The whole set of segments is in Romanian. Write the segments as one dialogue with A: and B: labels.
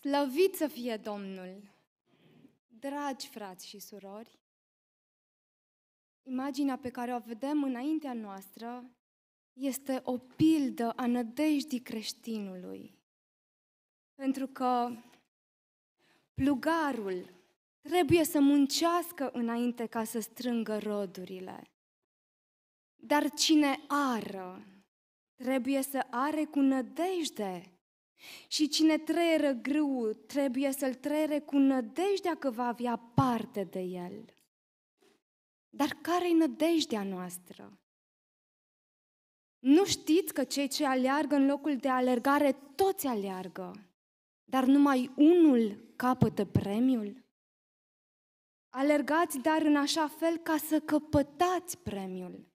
A: Slăvit să fie Domnul! Dragi frați și surori, imaginea pe care o vedem înaintea noastră este o pildă a nădejdii creștinului. Pentru că plugarul trebuie să muncească înainte ca să strângă rodurile. Dar cine ară, trebuie să are cu nădejde și cine trăieră grâu, trebuie să-l trăiere cu nădejdea că va avea parte de el. Dar care-i nădejdea noastră? Nu știți că cei ce aleargă în locul de alergare toți aleargă, dar numai unul capătă premiul? Alergați dar în așa fel ca să căpătați premiul.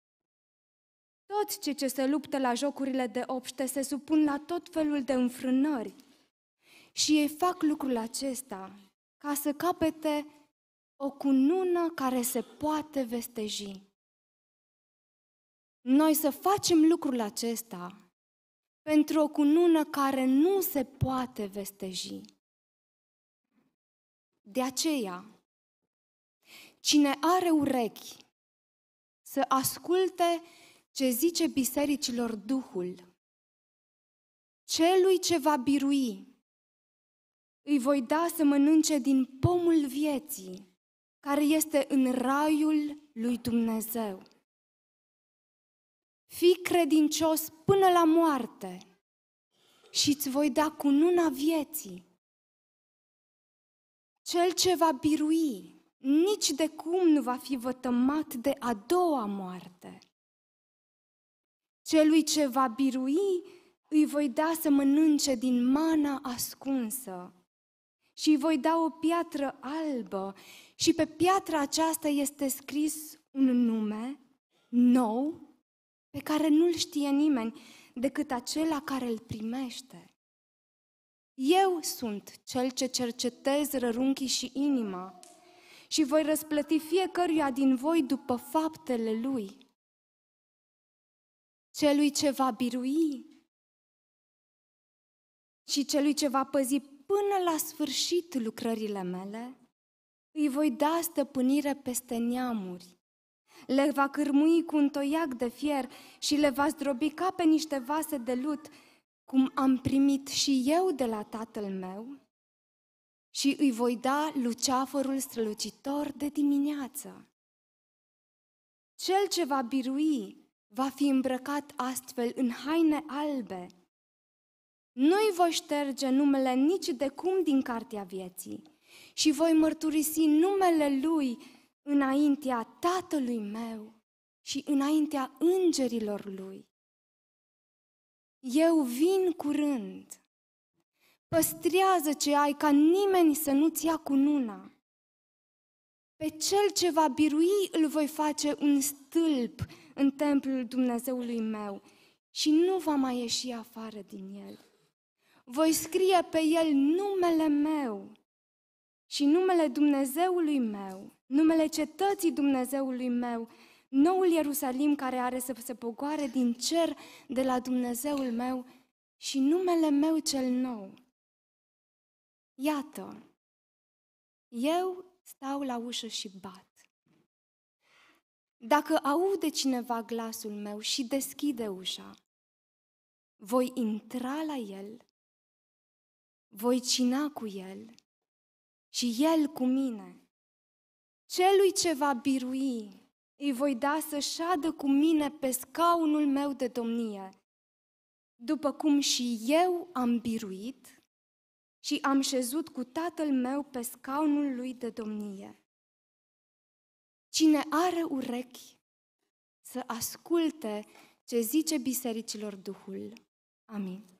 A: Toți cei ce se luptă la jocurile de obște se supun la tot felul de înfrânări. Și ei fac lucrul acesta ca să capete o cunună care se poate vesteji. Noi să facem lucrul acesta pentru o cunună care nu se poate vesteji. De aceea, cine are urechi să asculte ce zice bisericilor Duhul. Celui ce va birui, îi voi da să mănânce din pomul vieții, care este în raiul lui Dumnezeu. Fii credincios până la moarte și îți voi da cununa vieții. Cel ce va birui, nici de cum nu va fi vătămat de a doua moarte. Celui ce va birui, îi voi da să mănânce din mana ascunsă și îi voi da o piatră albă și pe piatra aceasta este scris un nume nou pe care nu-l știe nimeni decât acela care îl primește. Eu sunt cel ce cercetez rărunchii și inima și voi răsplăti fiecăruia din voi după faptele lui celui ce va birui și celui ce va păzi până la sfârșit lucrările mele, îi voi da stăpânire peste neamuri. Le va cârmui cu un toiac de fier și le va zdrobi ca pe niște vase de lut, cum am primit și eu de la tatăl meu, și îi voi da luceafărul strălucitor de dimineață. Cel ce va birui va fi îmbrăcat astfel în haine albe. Nu-i voi șterge numele nici de cum din cartea vieții și voi mărturisi numele lui înaintea tatălui meu și înaintea îngerilor lui. Eu vin curând. Păstrează ce ai ca nimeni să nu-ți ia cununa. Pe cel ce va birui îl voi face un stâlp în templul Dumnezeului meu și nu va mai ieși afară din el. Voi scrie pe el numele meu și numele Dumnezeului meu, numele cetății Dumnezeului meu, noul Ierusalim care are să se pogoare din cer de la Dumnezeul meu și numele meu cel nou. Iată, eu stau la ușă și bat. Dacă aude cineva glasul meu și deschide ușa, voi intra la el, voi cina cu el și el cu mine. Celui ce va birui, îi voi da să șadă cu mine pe scaunul meu de domnie, după cum și eu am biruit și am șezut cu tatăl meu pe scaunul lui de domnie. Cine are urechi să asculte ce zice bisericilor Duhul. Amin.